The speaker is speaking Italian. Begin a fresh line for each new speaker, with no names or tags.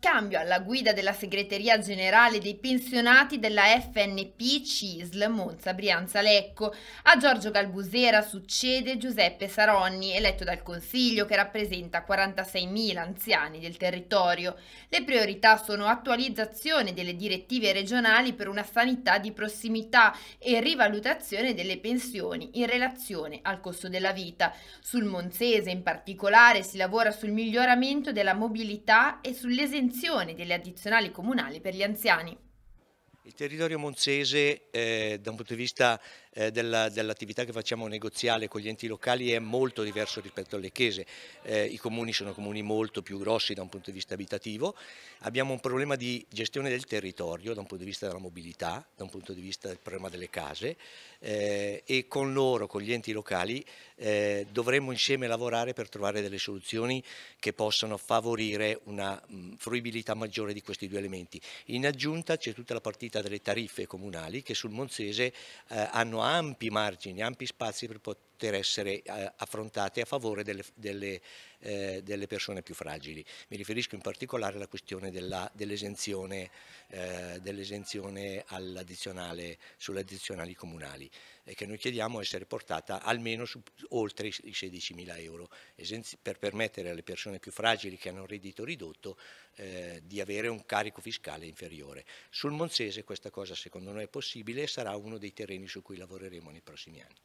Cambio alla guida della segreteria generale dei pensionati della FNP CISL Monza Brianza Lecco. A Giorgio Galbusera succede Giuseppe Saronni, eletto dal Consiglio che rappresenta 46.000 anziani del territorio. Le priorità sono attualizzazione delle direttive regionali per una sanità di prossimità e rivalutazione delle pensioni in relazione al costo della vita. Sul Monzese in particolare si lavora sul miglioramento della mobilità e sull'esenzione estensione delle addizionali comunali per gli anziani.
Il territorio monzese eh, da un punto di vista eh, dell'attività dell che facciamo negoziale con gli enti locali è molto diverso rispetto alle chiese. Eh, I comuni sono comuni molto più grossi da un punto di vista abitativo, abbiamo un problema di gestione del territorio da un punto di vista della mobilità, da un punto di vista del problema delle case eh, e con loro, con gli enti locali, eh, dovremmo insieme lavorare per trovare delle soluzioni che possano favorire una mh, mm, fruibilità maggiore di questi due elementi. In aggiunta c'è tutta la partita delle tariffe comunali che sul Monzese eh, hanno ampi margini, ampi spazi per poter poter essere eh, affrontate a favore delle, delle, eh, delle persone più fragili. Mi riferisco in particolare alla questione dell'esenzione dell eh, dell all'addizionale sulle addizionali comunali eh, che noi chiediamo essere portata almeno su, oltre i 16.000 euro per permettere alle persone più fragili che hanno un reddito ridotto eh, di avere un carico fiscale inferiore. Sul Monzese questa cosa secondo noi è possibile e sarà uno dei terreni su cui lavoreremo nei prossimi anni.